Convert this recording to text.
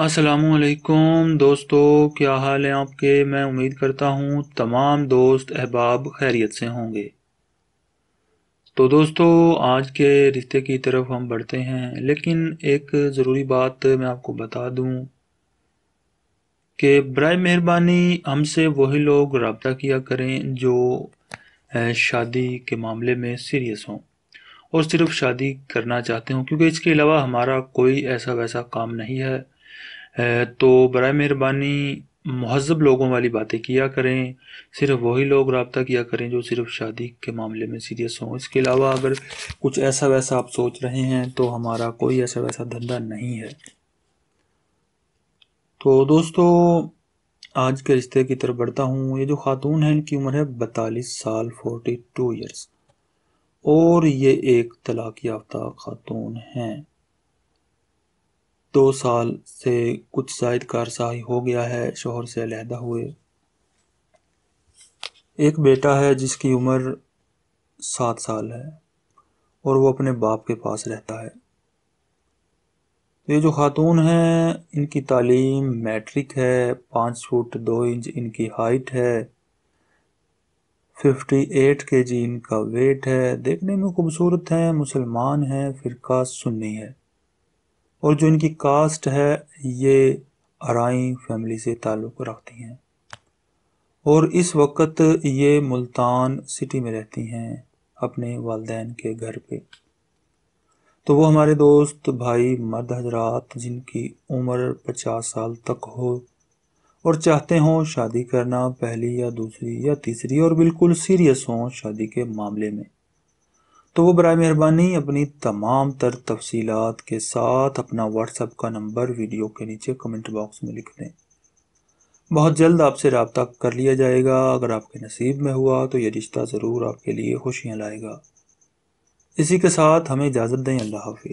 असलकुम दोस्तों क्या हाल है आपके मैं उम्मीद करता हूँ तमाम दोस्त अहबाब खैरियत से होंगे तो दोस्तों आज के रिश्ते की तरफ हम बढ़ते हैं लेकिन एक ज़रूरी बात मैं आपको बता दूँ कि बर मेहरबानी हमसे वही लोग रबता किया करें जो शादी के मामले में सीरियस हों और सिर्फ शादी करना चाहते हों क्योंकि इसके अलावा हमारा कोई ऐसा वैसा काम नहीं है तो बर मेहरबानी महजब लोगों वाली बातें किया करें सिर्फ वही लोग रबता किया करें जो सिर्फ शादी के मामले में सीरियस हों इसके अलावा अगर कुछ ऐसा वैसा आप सोच रहे हैं तो हमारा कोई ऐसा वैसा धंधा नहीं है तो दोस्तों आज के रिश्ते की तरफ बढ़ता हूँ ये जो खातून है इनकी उम्र है बतालीस साल फोर्टी टू ईयर्स और ये एक तलाक याफ्ता खातून हैं दो साल से कुछ जायद कारसाई हो गया है शोहर से अलहदा हुए एक बेटा है जिसकी उम्र सात साल है और वो अपने बाप के पास रहता है तो ये जो खातून हैं इनकी तालीम मैट्रिक है पाँच फुट दो इंच इनकी हाइट है फिफ्टी एट के जी इनका वेट है देखने में खूबसूरत हैं मुसलमान हैं फ़िरका सुन्नी है और जो इनकी कास्ट है ये अराई फैमिली से ताल्लुक़ रखती हैं और इस वक्त ये मुल्तान सिटी में रहती हैं अपने वालदेन के घर पे तो वो हमारे दोस्त भाई मर्द हजरात जिनकी उम्र पचास साल तक हो और चाहते हों शादी करना पहली या दूसरी या तीसरी और बिल्कुल सीरियस हों शादी के मामले में तो वो बर मेहरबानी अपनी तमाम तर तफसीत के साथ अपना व्हाट्सएप का नंबर वीडियो के नीचे कमेंट बॉक्स में लिख दें बहुत जल्द आपसे रबता कर लिया जाएगा अगर आपके नसीब में हुआ तो ये रिश्ता ज़रूर आपके लिए खुशियाँ लाएगा इसी के साथ हमें इजाज़त दें अल्लाह हाफि